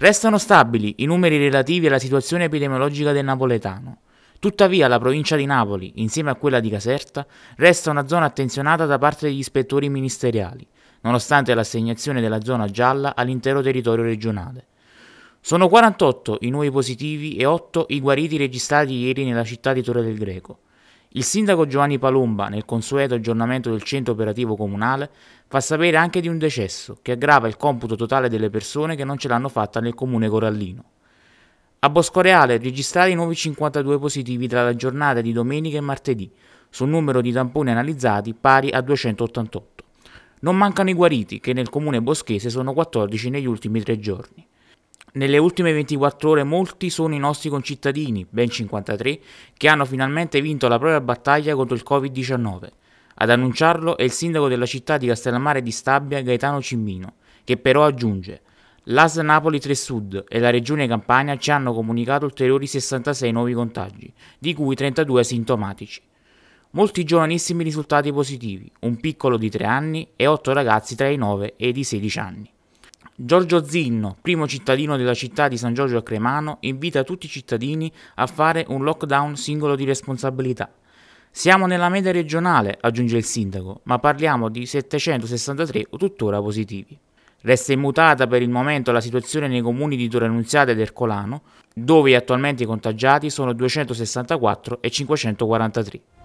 Restano stabili i numeri relativi alla situazione epidemiologica del napoletano. Tuttavia la provincia di Napoli, insieme a quella di Caserta, resta una zona attenzionata da parte degli ispettori ministeriali, nonostante l'assegnazione della zona gialla all'intero territorio regionale. Sono 48 i nuovi positivi e 8 i guariti registrati ieri nella città di Torre del Greco. Il sindaco Giovanni Palomba, nel consueto aggiornamento del centro operativo comunale, fa sapere anche di un decesso che aggrava il computo totale delle persone che non ce l'hanno fatta nel comune corallino. A Boscoreale registrati nuovi 52 positivi tra la giornata di domenica e martedì, sul numero di tamponi analizzati pari a 288. Non mancano i guariti, che nel comune boschese sono 14 negli ultimi tre giorni. Nelle ultime 24 ore molti sono i nostri concittadini, ben 53, che hanno finalmente vinto la propria battaglia contro il Covid-19. Ad annunciarlo è il sindaco della città di Castellammare di Stabia, Gaetano Cimmino, che però aggiunge L'AS Napoli 3 Sud e la Regione Campania ci hanno comunicato ulteriori 66 nuovi contagi, di cui 32 sintomatici. Molti giovanissimi risultati positivi, un piccolo di 3 anni e 8 ragazzi tra i 9 e i 16 anni. Giorgio Zinno, primo cittadino della città di San Giorgio a Cremano, invita tutti i cittadini a fare un lockdown singolo di responsabilità. Siamo nella media regionale, aggiunge il sindaco, ma parliamo di 763 tuttora positivi. Resta immutata per il momento la situazione nei comuni di Torre Annunziata ed Ercolano, dove attualmente i contagiati sono 264 e 543.